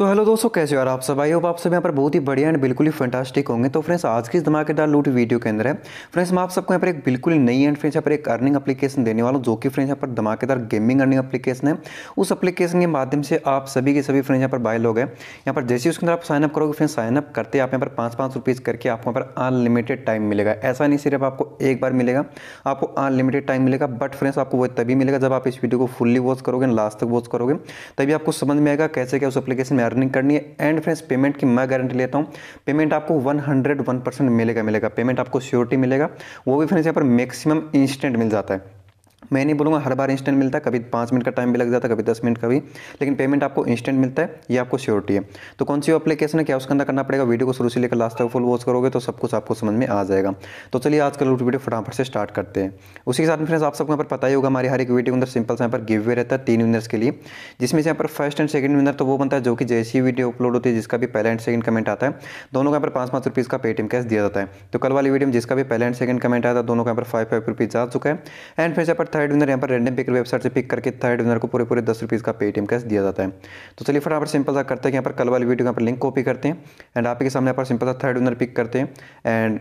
तो हेलो दोस्तों कैसे हो यार आप सब आई होप आप सब यहाँ पर बहुत ही बढ़िया एंड बिल्कुल ही फंटास्टिक होंगे तो फ्रेंड्स आज की इस धमाकेदार लूट वीडियो के अंदर है फ्रेंड्स मैं आप सबको यहाँ पर एक बिल्कुल नई एंड फ्रेंड्स यहाँ पर एक अर्निंग एप्लीकेशन देने वाला हूँ जो कि फ्रेंड्स यहाँ पर धमाकेदार गेमिंग अर्निंग एप्लीकेशन है उस अपलीकेशन के माध्यम से आप सभी के सभी फ्रेंड्स यहाँ पर बाय लोग हैं यहाँ पर जैसे उसके अंदर आप साइनअप करोगे फ्रेंड्स साइनअप करते आप यहाँ पर पाँच पाँच रुपीज़ करके आपको यहाँ पर अनलिमिटेड टाइम मिलेगा ऐसा नहीं सिर्फ आपको एक बार मिलेगा आपको अनलिमिटेड टाइम मिलेगा बट फ्रेंड्स आपको वो तभी मिलेगा जब आप इस वीडियो को फुल्ली वॉच करोगे लास्ट तक वॉच करोगे तभी आपको समझ में आएगा कैसे क्या उस अपलीकेशन में अर्निंग करनी है एंड फ्रेंड्स पेमेंट की मैं गारंटी लेता हूँ पेमेंट आपको वन हंड्रेड वन परसेंट मिलेगा मिलेगा पेमेंट आपको श्योरिटी मिलेगा वो भी फ्रेंड्स यहाँ पर मैक्सिमम इंस्टेंट मिल जाता है मैं नहीं बोलूँगा हर बार इंस्टेंट मिलता है कभी पाँच मिनट का टाइम भी लग जाता है कभी दस मिनट का भी लेकिन पेमेंट आपको इंस्टेंट मिलता है ये आपको श्योरिटी है तो कौन सी एप्लीकेशन है क्या उसके अंदर करना पड़ेगा वीडियो को शुरू से लेकर लास्ट तक फुल वॉच करोगे तो सब कुछ आपको समझ में आ जाएगा तो चलिए आज कल वीडियो फटाफट से स्टार्ट करते हैं उसी के साथ फ्रेंड्स आप सबको यहाँ पर पता ही होगा हमारे हर एक वीडियो के अंदर सिंपल सा यहाँ पर गिव वे रहता है तीन विनर्स के लिए जिसमें से यहाँ पर फर्स्ट एंड सेकंड विनर तो वो बनता है जो कि जैसी वीडियो अपलोड होती है जिसका भी पहला एंड सेकंड कमेंट आता है दोनों का यहाँ पर पाँच पाँच रुपीज़ का पेटीएम कैश दिया जाता है तो कल वाली वीडियो में जिसका भी पहला एंड सेकंड कमेंट आया था दोनों का यहाँ पर फाइव फाइव रुपीज़ आ चुका है एंड फिर यहाँ पर थर्ड विनर यहाँ पर रेंडम पिक वेबसाइट से पिक करके थर्ड विनर को पूरे पूरे दस रुपीज़ का पेटीएम कैश दिया जाता है तो चलिए फटाफट सिंपल सा करते हैं यहाँ पर कल वाली वीडियो यहाँ पर लिंक कॉपी करते हैं एंड आपके सामने यहाँ पर सिंपल सा थर्ड विनर पिक करते हैं एंड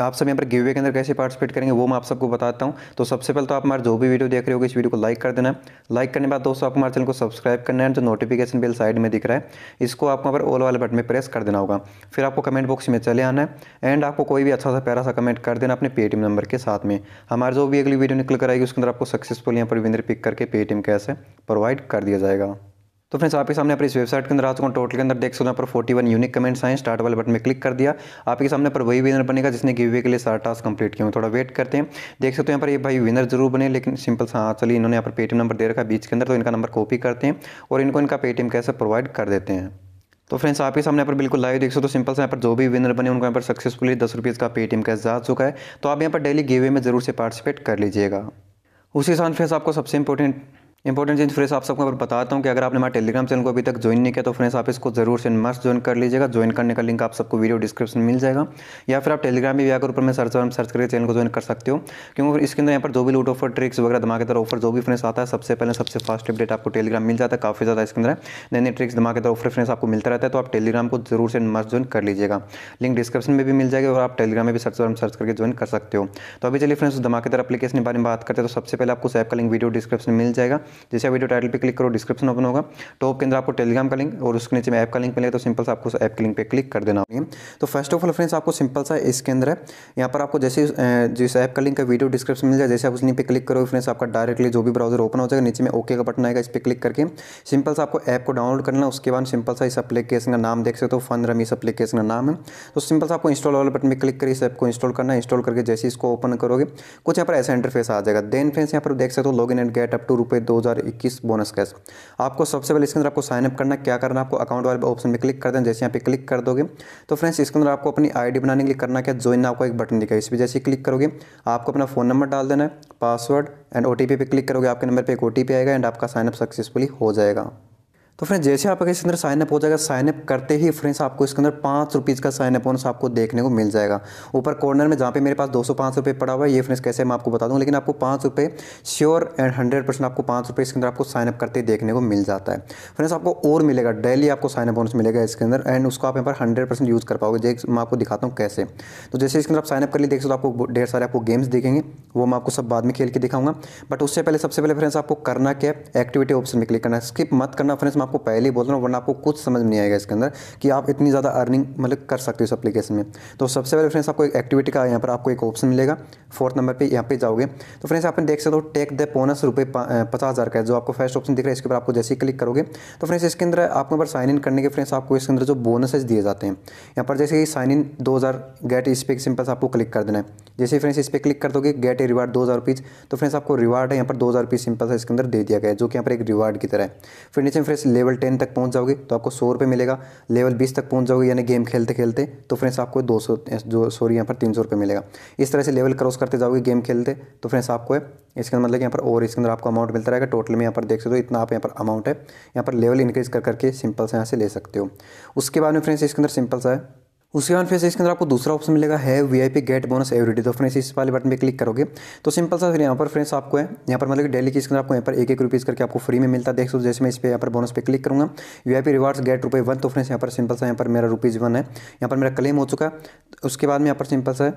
आप सब यहाँ पर गिवे के अंदर कैसे पार्टिसिपेट करेंगे वो मैं आप सबको बताता हूँ तो सबसे पहले तो आप हमारे जो भी वीडियो देख रहे हो इस वीडियो को लाइक कर देना लाइक करने के बाद दोस्तों आप हमारे चैनल को सब्सक्राइब करना है जो नोटिफिकेशन बिल साइड में दिख रहा है इसको आपको वहाँ पर ऑल वाले बटन में प्रेस कर देना होगा फिर आपको कमेंट बॉक्स में चले आना है एंड आपको कोई भी अच्छा सा प्यारा सा कमेंट कर देना अपने पेटीएम नंबर के साथ में हमारे जो भी अगली वीडियो निकल कर आएगी उसके अंदर आपको सक्सेसफुल यहाँ पर विनर पिक करके पेटीएम कैसे प्रोवाइड कर दिया जाएगा तो फ्रेंड्स आपके सामने पर इस वेबसाइट के अंदर आ चुका टोटल के अंदर देख सकते यहाँ पर 41 यूनिक कमेंट्स आए स्टार्ट वाले बटन में क्लिक कर दिया आपके सामने पर वही विनर बनेगा जिसने गिव अवे के लिए सारा टास्क कंप्लीट किया थोड़ा वेट करते हैं देख सकते हैं यहाँ पर ये भाई विनर जरूर बने लेकिन सिंपल सा हाँ चलिए इन्होंने यहाँ पर पेटीएम नंबर दे रखा बीच के अंदर तो इनका नंबर कॉपी करते हैं और इनको इनका पेटीएम कैसे प्रोवाइड कर देते हैं तो फ्रेंड्स आपके सामने यहाँ पर बिल्कुल लाइव देख सकते हो तो सिंपल से यहाँ पर जो भी विनर बने उनको यहाँ पर सक्सेसफुली दस रुपीज़ का पेटीएम कैश जा चुका है तो आप यहाँ पर डेली अवे में जरूर से पार्टिसिपेट कर लीजिएगा उसी साथ फ्रेंड्स आपको सबसे इंपॉर्टेंट इंपॉर्टेंट चीज़ फ्रेंड्स आप सबको मैं बताता हूँ कि अगर आपने हमारे टेलीग्राम चैनल को अभी तक ज्वाइन नहीं किया तो फ्रेंड्स आप इसको जरूर से मस्ट ज्वाइन कर लीजिएगा ज्वाइन करने का लिंक आप सबको वीडियो डिस्क्रिप्शन मिल जाएगा या फिर आप टेलीग्राम भी आकर ऊपर में सर्च और सर्च करके चैनल को ज्वाइन कर सकते हो क्योंकि इसके अंदर यहाँ पर जो भी लूट ऑफर ट्रिक्स वगैरह धमाकेदार ऑफर जो भी फ्रेंड्स आता है सबसे पहले सबसे फास्ट अपडेट आपको टेलीग्राम मिल जाता है काफ़ी ज़्यादा इसके अंदर नए नए ट्रिक्स धमाकेदार ऑफर फ्रेंड्स आपको मिलता रहता है तो आप टेलीग्राम को जरूर से मस्ट ज्वाइन कर लीजिएगा लिंक डिस्क्रिप्शन में भी मिल जाएगा और आप टेलीग्राम में भी सर्च और सर्च करके ज्वाइन कर सकते हो तो अभी चलिए फ्रेंड्स धमाकेदार अपलीकेशन के बारे में बात करते हैं तो सबसे पहले आपको सैप का लिंक वीडियो डिस्क्रिप्शन मिल जाएगा जैसे वीडियो टाइटल पर क्लिक करो डिस्क्रिप्शन ओपन होगा टॉप के अंदर आपको टेलीग्राम का लिंक और उसके नीचे में ऐप का लिंक मिलेगा तो सिंपल सा आपको ऐप के लिंक पर क्लिक कर देना होगी तो फर्स्ट ऑफ ऑल फ्रेंड्स आपको सिंपल सा इसके अंदर है यहाँ पर आपको जैसे जिस ऐप का लिंक का वीडियो डिस्क्रिप्शन मिल जाए जैसे आप उस लिंक पर क्लिक करो फ्रेंड्स आपका डायरेक्टली जो भी ब्राउजर ओपन हो जाएगा नीचे में ओके का बटन आएगा इस पर क्लिक करके सिंपल सा आपको ऐप को डाउनलोड करना उसके बाद सिंपल सा इस एप्लीकेशन का नाम देख सकते हो फन रम इस एप्लीकेशन का नाम है तो सिंपल सा आपको इंस्टॉल वाले बटन में क्लिक करिए इस ऐप को इंस्टॉल करना इंस्टॉल करके जैसे इसको ओपन करोगे कुछ यहाँ पर ऐसा इंटरफेस आ जाएगा देन फ्रेंड्स यहाँ पर देख सकते हो log in and get up to रुपये दो 2021 बोनस कैश आपको सबसे पहले इसके अंदर आपको साइनअप करना क्या करना आपको अकाउंट वाले ऑप्शन में क्लिक कर देना जैसे यहाँ पे क्लिक कर दोगे तो फ्रेंड्स इसके अंदर आपको अपनी आईडी बनाने के लिए करना क्या ज्वाइन आपको एक बटन दिखाई इस पर जैसे क्लिक करोगे आपको अपना फ़ोन नंबर डाल देना है पासवर्ड एंड ओ पे क्लिक करोगे आपके नंबर पर एक ओ आएगा एंड आपका साइनअप सक्सेसफुली हो जाएगा तो फ्रेंड्स जैसे आपका इसके अंदर साइनअप हो जाएगा साइनअप करते ही फ्रेंड्स आपको इसके अंदर पाँच रुपीज़ का साइनअप बोनस आपको देखने को मिल जाएगा ऊपर कॉर्नर में जहाँ पे मेरे पास दो सौ पड़ा हुआ है ये फ्रेंड्स कैसे मैं आपको बता दूँ लेकिन आपको पाँच रुपये श्योर एंड हंड्रेड परसेंट आपको पाँच रुपये इसके अंदर आपको साइनअप करते देखने को मिल जाता है फ्रेंड्स आपको और मिलेगा डेली आपको साइनअप बोनस मिलेगा इसके अंदर एंड उसको आप यहाँ पर हंड्रेड परसेंट यूज़ कर पाओगे जैसे मैं आपको दिखाता हूँ कैसे तो जैसे इसके अंदर आप साइनअप कर लिए देख सकते आपको ढेर सारे आपको गेम्स दिखेंगे वो मैं आपको सब बाद में खेल के दिखाऊंगा बट उससे पहले सबसे पहले फ्रेंड्स आपको करना क्या एक्टिविटी ऑप्शन में क्लिक करना स्किप मत करना फ्रेंड्स आपको पहले ही बोल रहा हूँ वरना आपको कुछ समझ नहीं आएगा इसके अंदर कि आप इतनी ज़्यादा अर्निंग मतलब कर सकते हो इस एप्लीकेशन में तो सबसे पहले फ्रेंड्स आपको एक एक्टिविटी का यहाँ पर आपको एक ऑप्शन मिलेगा फोर्थ नंबर पर यहाँ पर जाओगे तो फ्रेंड्स आप देख सकते हो टेक द बोनस रुपये पचास हज़ार का है जो आपको फर्स्ट ऑप्शन दिख रहा है इसके ऊपर आपको जैसे ही क्लिक करोगे तो फ्रेंड्स इसके अंदर आपके ऊपर साइन इन करने के फ्रेंड्स आपको इसके अंदर जो बोनसेज दिए जाते हैं यहाँ पर जैसे कि साइन इन दो हज़ार गेट इस पर सिंपल आपको क्लिक कर देना है जैसे फ्रेंड्स इस पर क्लिक कर दोगे गेट ए रिवार्ड दो हज़ार रुपीज़ तो फ्रेंड्स आपको रिवार्ड है यहाँ पर दो हज़ार रुपीज़ सिंपल सा इसके अंदर दे दिया गया है जो कि यहाँ पर एक रिवार्ड की तरह है फिर नीचे फ्रेंड्स लेवल टेन तक पहुंच जाओगे तो आपको सौ रुपये मिलेगा लेवल बीस तक पहुंच जाओगे यानी गेम खेलते खेलते तो फ्रेंड्स आपको दो सौ जो सॉरी यहाँ पर तीन सौ रुपये मिलेगा इस तरह से लेवल क्रॉस करते जाओगे गेम खेलते तो फ्रेंड्स आपको इसके अंदर मतलब यहाँ पर और इसके अंदर आपको अमाउंट मिलता रहेगा टोटल में यहाँ पर देख सकते हो इतना आप यहाँ पर अमाउंट है यहाँ पर लेवल इंक्रीज कर करके सिंपल से यहाँ से ले सकते हो उसके बाद में फ्रेंड्स इसके अंदर सिंपल सा है उसके बाद फिर से इसके अंदर आपको दूसरा ऑप्शन मिलेगा है V I P get bonus every day तो फ्रेंड्स इस वाले बटन पे क्लिक करोगे तो सिंपल सा फिर यहाँ पर फ्रेंड्स आपको है यहाँ पर मतलब कि डेली की इसके अंदर आपको यहाँ पर एक एक रुपीज़ करके आपको फ्री में मिलता है देख सो जैसे मैं इस पर यहाँ पर बोनस पे क्लिक करूँगा V I P rewards get रुपये वन तो फ्रेंड्स यहाँ पर सिंपल सा यहाँ पर मेरा रुपीज़ वन है यहाँ पर मेरा क्लेम हो चुका है उसके बाद में यहाँ पर सिंपल सा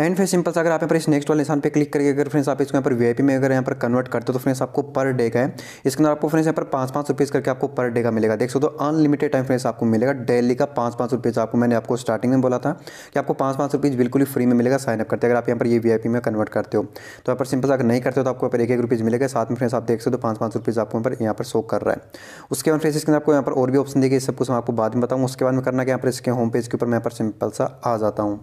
एंड फिर सिंपल सा अगर आप यहाँ पर इस नेक्स्ट वाले निशान पे क्लिक करके अगर फ्रेंड्स आप इसको यहाँ पर वीआईपी में अगर यहाँ पर कन्वर्ट करते हो तो फ्रेंड्स आपको पर डे का है इसके अंदर आपको फ्रेंड्स यहाँ पर पाँच पाँच रुपीज़ करके आपको पर डे का मिलेगा देख सो तो अनलिमिटेड टाइम फ्रेंड्स आपको मिलेगा डेली का पाँच पाँच रुपीज़ आपको मैंने आपको स्टार्टिंग में बोला था कि आपको पाँच पाँच रुपीज़ बिल्कुल ही फ्री में मिलेगा साइनअप करते अगर आप यहाँ पर ये वी में कन्वर्ट करते हो तो यहाँ पर सिंपल अगर नहीं करते हो तो आपको यहाँ पर एक एक रुपीज़ मिलेगा साथ में फ्रेंड्स आप देख सकते हो पाँच पाँच रुपीज़ आपको यहाँ पर यहाँ पर शो कर रहा है उसके बाद फ्रेंड्स इसके अंदर आपको यहाँ पर और भी ऑप्शन देखिए सब कुछ मैं आपको बाद में बताऊँ उसके बाद में करना कि यहाँ पर इसके होम पेज के ऊपर मैं यहाँ पर सिंपल सा आ जाता हूँ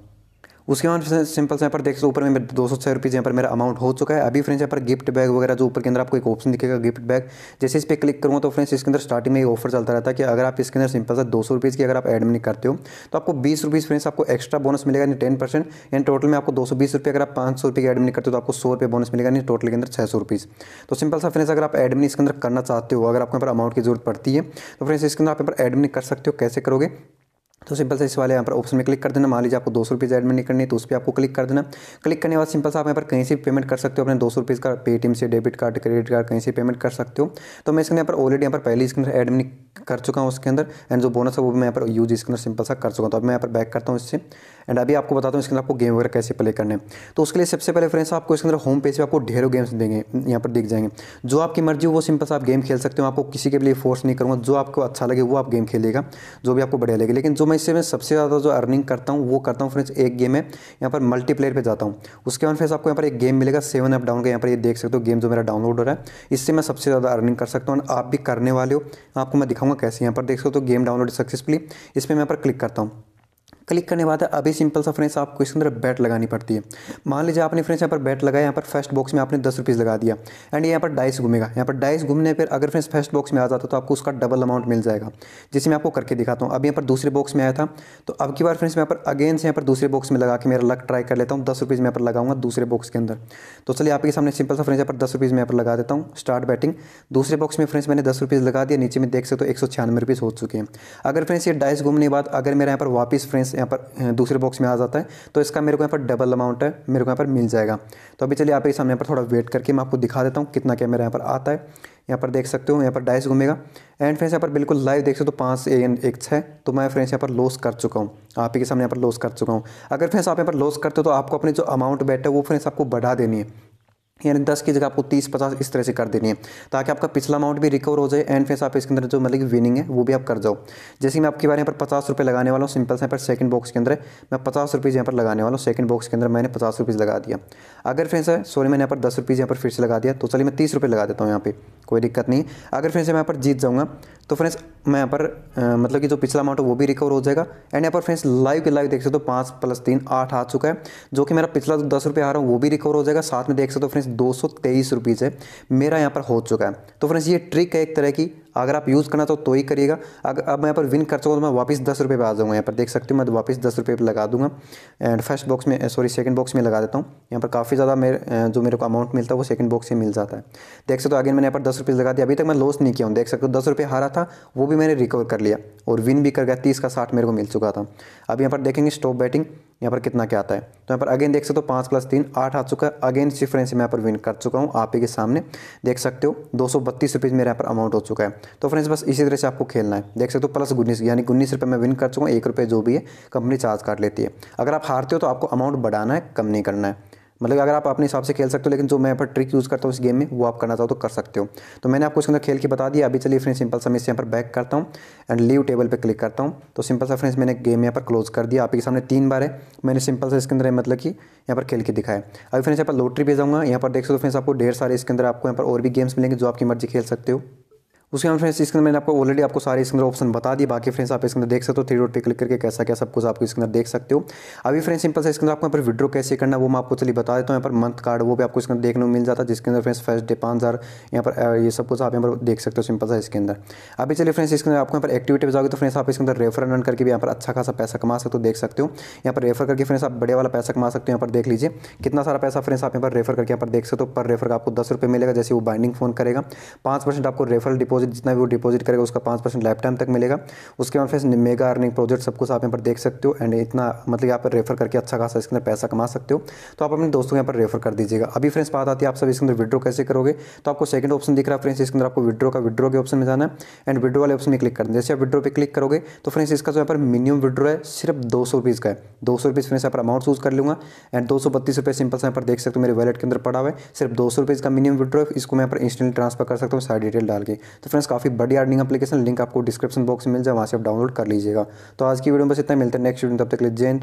उसके बाद सिंपल से यहाँ पर देख सकते ऊपर में दो सौ छः रुपीज़ यहाँ पर मेरा अमाउंट हो चुका है अभी फ्रेंड्स यहाँ पर गिफ्ट बैग वगैरह जो ऊपर के अंदर आपको एक ऑप्शन दिखेगा गिफ्ट बैग जैसे इस पर क्लिक करूँगा तो फ्रेंड्स इसके अंदर स्टार्टिंग में ये ऑफर चलता रहता है कि अगर आप इसके अंदर सिंपल सा दो सौ रुपीज़ की अगर आप एडमिन करते हो तो आपको बीस रुपीज़ फ्रेंड्स आपको एक्स्ट्रा बोनस मिलेगा यानी टेन परसेंट यानी टोटल में आपको दो सौ बीस रुपये अगर आप पाँच सौ रुपये की एडमिन करते हो तो आपको सौ रुपये बोनस मिलेगा यानी टोटल के अंदर छः सौ रुपीज़ तो सिंपल सा फ्रेंड्स अगर आप एडमिन इसके अंदर करना चाहते हो अगर आपको यहाँ पर अमाउंट की जरूरत पड़ती है तो फ्रेंड्स इसके अंदर आप यहाँ पर एडमिन कर सकते हो कैसे करोगे तो सिंपल से इस वाले यहाँ पर ऑप्शन में क्लिक कर देना मान लीजिए आपको दो सौ रुपीज़ एडमिट करनी तो उस पर आपको क्लिक कर देना क्लिक करने के बाद सिंपल से आप यहाँ पर कहीं से पेमेंट कर सकते हो अपने दो सौ रुपीज़ का पेटीएम से डेबिट कार्ड क्रेडिट कार्ड कहीं से पेमेंट कर सकते हो तो मैं इसके यहाँ पर ऑलरेडी यहाँ पर पहले इसके अंदर एडमिट कर चुका हूँ उसके अंदर एंड जो बोनस है वो भी मैं यहाँ पर यूज इसके अंदर सिंपल सा कर चुका हूँ तो अब मैं यहाँ पर बैक करता हूँ इससे एंड अभी आपको बताता हूँ इसके अंदर आपको गेम वगैरह कैसे प्ले करने तो उसके लिए सबसे पहले फ्रेंड्स आपको इसके अंदर होम पेज पे आपको ढेरों गेम्स देंगे यहाँ पर दिख जाएंगे जो आपकी मर्जी वो सिंपल आप गेम खेल सकते हो आपको किसी के लिए फोर्स नहीं करूँगा जो आपको अच्छा लगे वो आप गेम खेलेगा जो भी आपको बढ़िया लगे लेकिन जो मैं इससे सबसे ज़्यादा जो अर्निंग करता हूँ वो करता हूँ फ्रेंड्स एक गेम है यहाँ पर मल्टीप्लेयर पर जाता हूँ उसके बाद फ्रेंड्स आपको यहाँ पर एक गेम मिलेगा सेवन अप डाउन का यहाँ पर ये देख सकते हो गेम जो मेरा डाउनलोड हो रहा है इससे मैं सबसे ज़्यादा अर्निंग कर सकता हूँ आप भी करने वाले हो आपको मैं दिखाऊंगा कैसे यहाँ पर देख सकते हो गेम डाउनलोड सक्सेसफुली इस पर मैं यहाँ पर क्लिक करता हूँ क्लिक करने बाद अभी सिंपल सा फ्रेंड्स आपको इसके अंदर बैट लगानी पड़ती है मान लीजिए आपने फ्रेंड्स यहाँ पर बैट लगाया यहाँ पर फर्स्ट बॉक्स में आपने दस रुपीज़ लगा दिया एंड यहाँ पर डाइस घूमेगा यहाँ पर डाइस घूमने पर अगर फ्रेंड्स फर्स्ट बॉक्स में आ जाता तो आपको उसका डबल अमाउंट मिल जाएगा जिसे मैं आपको करके दिखाता हूँ अब यहाँ पर दूसरे बॉक्स में आया था तो अब की बार फ्रेंड्स मैं यहाँ पर अगेन से यहाँ पर दूसरे बॉक्स में लगा के मेरा लक ट्राई कर लेता हूँ दस रुपीज़ मैं यहाँ पर लगाऊंगा दूसरे बॉक्स के अंदर तो चलिए आपके सामने सिंपल सा फ्रेंड्स यहाँ पर दस रुपीज़ यहाँ पर लगा देता हूँ स्टार्ट बैटिंग दूसरे बॉक्स में फ्रेंड्स मैंने दस रुपीज़ लगा दिया नीचे में देख सकते हो एक सौ छियानवे रुपीज़ हो चुके हैं अगर फ्रेंड्स ये डाइस घूमने के बाद अगर मेरा यहाँ पर वापस फ्रेंड्स यहाँ पर दूसरे बॉक्स में आ जाता है तो इसका मेरे को यहाँ पर डबल अमाउंट है मेरे को यहाँ पर मिल जाएगा तो अभी चलिए आप सामने यहाँ पर थोड़ा वेट करके मैं आपको दिखा देता हूँ कितना कैमरा यहाँ पर आता है यहाँ पर देख सकते हो यहाँ पर डाइस घूमेगा एंड फ्रेंड्स यहाँ पर बिल्कुल लाइव देख सकते हो तो पाँच एन एक छः तो मैं फ्रेंड्स यहाँ पर लॉस कर चुका हूँ आप ही के सामने यहाँ पर लॉस कर चुका हूँ अगर फ्रेंड्स आप यहाँ पर लॉस करते हो तो आपको अपने जो अमाउंट बैठे वो फ्रेंड्स आपको बढ़ा देनी है यानी दस की जगह आपको तीस पचास इस तरह से कर देनी है ताकि आपका पिछला अमाउंट भी रिकवर हो जाए एंड फिर आप इसके अंदर जो मतलब कि विनिंग है वो भी आप कर जाओ जैसे मैं आपके बारे यहाँ पर पचास रुपये लगाने वाला हूँ सिंपल से यहाँ पर सेकंड बॉक्स के अंदर मैं पचास रुपीज़ यहाँ पर लगाने वाला हूँ सेकंड बॉक्स के अंदर मैंने पचास रुपीज़ लगा दिया अगर फ्रेंस है सॉरी मैंने यहाँ पर दस रुपीज़ यहाँ पर फिर से लगा दिया तो चलिए मैं तीस रुपये लगा देता हूँ यहाँ पर कोई दिक्कत नहीं अगर फ्रेंड्स मैं यहाँ पर जीत जाऊँगा तो फ्रेंड्स मैं यहाँ पर मतलब कि जो पिछला अमाउंट है वो भी रिकवर हो जाएगा एंड यहाँ पर फ्रेंड्स लाइव के लाइव देख सकते हो तो पाँच प्लस तीन आठ आ चुका है जो कि मेरा पिछला जो दस रुपये आ रहा है वो भी रिकवर हो जाएगा साथ में देख सकते हो फ्रेंड्स दो सौ तेईस रुपीज़ है मेरा यहाँ पर हो चुका है तो फ्रेंड्स ये ट्रिक है एक तरह की अगर आप यूज़ करना तो तो ही करिएगा अगर अब मैं यहाँ पर विन कर सकूँ तो मैं वापस दस रुपये पर आ जाऊँगा यहाँ पर देख सकते हो मैं वापस दस रुपये पर लगा दूँगा एंड फर्स्ट बॉक्स में सॉरी सेकंड बॉक्स में लगा देता हूँ यहाँ पर काफ़ी ज़्यादा मेरे जो मेरे को अमाउंट मिलता है वो सेकंड बॉक्स में मिल जाता है देख सकते हो अगेन मैंने यहाँ पर दस रुपये लगा दिया अभी तक मैं लॉस नहीं किया हूँ देख सकते हो दस रुपये हारा था वो भी मैंने रिकवर कर लिया और विन भी कर गया तीस का साठ मेरे को मिल चुका था अब यहाँ पर देखेंगे स्टॉप बैटिंग यहाँ पर कितना क्या आता है तो यहाँ पर अगेन देख सकते हो पाँच प्लस तीन आठ आ चुका है अगेन इस डिफरेंस मैं यहाँ पर विन कर चुका हूँ आप ही के सामने देख सकते हो दो सौ बत्तीस रुपीज़ मेरा यहाँ पर अमाउंट हो चुका है तो फ्रेंड्स बस इसी तरह से आपको खेलना है देख सकते हो प्लस उन्नीस यानी उन्नीस रुपये मैं विन कर चुका हूँ एक रुपये जो भी है कंपनी चार्ज काट लेती है अगर आप हारते हो तो आपको अमाउंट बढ़ाना है कम नहीं करना है मतलब अगर आप अपने हिसाब से खेल सकते हो लेकिन जो मैं यहाँ पर ट्रिक यूज़ करता हूँ इस गेम में वो आप करना चाहो तो कर सकते हो तो मैंने आपको इसके अंदर खेल के बता दिया अभी चलिए फ्रेंड्स सिंपल सा मैं इस यहाँ पर बैक करता हूँ एंड लीव टेबल पर क्लिक करता हूँ तो सिंपल सा फ्रेंड्स मैंने गेम यहाँ पर क्लोज कर दिया आपके सामने तीन बार है मैंने सिंपल सा इसके अंदर मतलब कि यहाँ पर खेल के दिखाया अभी फ्रेंड्स यहाँ पर लॉटरी भेजाऊंगा यहाँ पर देख सकते हो फ्रेंड्स आपको ढेर सारे इसके अंदर आपको यहाँ पर और भी गेम्स मिलेंगे जो आपकी मर्जी खेल सकते हो उसके बाद फ्रेंड्स इसके अंदर मैंने आपको ऑलरेडी आपको सारे इसके अंदर ऑप्शन बता दिए बाकी फ्रेंड्स आप इसके अंदर देख सकते हो थ्री डॉट पे क्लिक करके कैसा क्या सब कुछ आपको इसके अंदर देख सकते हो अभी फ्रेंड्स सिंपल से इसके अंदर आपको यहाँ पर विड्रो कैसे करना वो मैं आपको चलिए बता देता हूँ यहाँ पर मंथ कार्ड वो भी आपको इसके अंदर देखने को मिल जाता है जिसके अंदर फ्रेंड्स फर्स्ट डे पाँच हज़ार यहाँ पर ये सब कुछ आप यहाँ पर देख सकते हो सिंपल सा इसके अंदर अभी चलिए फ्रेंड्स इसके अंदर आपको यहाँ पर एक्टिविटी जाओगे तो फ्रेंड्स आप इसके अंदर रेफर रन करके भी यहाँ पर अच्छा खासा पैसा कमा सकते हो देख सकते हो यहाँ पर रेफर करके फ्रेंड्स आप बड़े वाला पैसा कमा सकते हो यहाँ पर देख लीजिए कितना सारा पैसा फ्रेंड्स आप यहाँ पर रेफर करके यहाँ पर देख सकते हो पर रेफर का आपको दस रुपये मिलेगा जैसे वो बाइंडिंग फोन करेगा पाँच परसेंट आपको रेफर डिपो डिपॉजिट जितना भी वो डिपॉजिट करेगा उसका पाँच परसेंट लाइफ टाइम तक मिलेगा उसके बाद फिर मेगा अर्निंग प्रोजेक्ट सब कुछ आप यहाँ पर देख सकते हो एंड इतना मतलब यहाँ पर रेफर करके अच्छा खासा इसके अंदर पैसा कमा सकते हो तो आप अपने दोस्तों को यहाँ पर रेफर कर दीजिएगा अभी फ्रेंड्स बात आती है आप सब इसके अंदर विड्रो कैसे करोगे तो आपको सेकंड ऑप्शन दिख रहा है फ्रेंड्स इसके अंदर आपको विड्रो का विड्रो के ऑप्शन में जाना है एंड विड्रो वाले ऑप्शन में क्लिक करना जैसे आप विड्रो पर क्लिक करोगे तो फ्रेंड्स इसका जो यहाँ पर मिनिमम विड्रो है सिर्फ दो सौ रुपीज़ का है दो सौ रुपीज़ फ्रेंड्स यहाँ पर अमाउंट चूज कर लूँगा एंड दो सौ बत्तीस रुपये सिंपल से यहाँ पर देख सकते हो मेरे वैलेट के अंदर पड़ा हुआ है सिर्फ दो सौ रुपीज़ का मिनिमम विड्रो है इसको मैं यहाँ पर इंस्टेंटली ट्रांसफर कर सकता हूँ सारी डिटेल डाल के तो फ्रेंड्स काफ़ी बड़ी अर्निंग एप्लीकेशन लिंक आपको डिस्क्रिप्शन बॉक्स में मिल जाए वहाँ से आप डाउनलोड कर लीजिएगा तो आज की वीडियो में बस इतना मिलता है नेक्स्ट वीडियो तब तक लिए जैन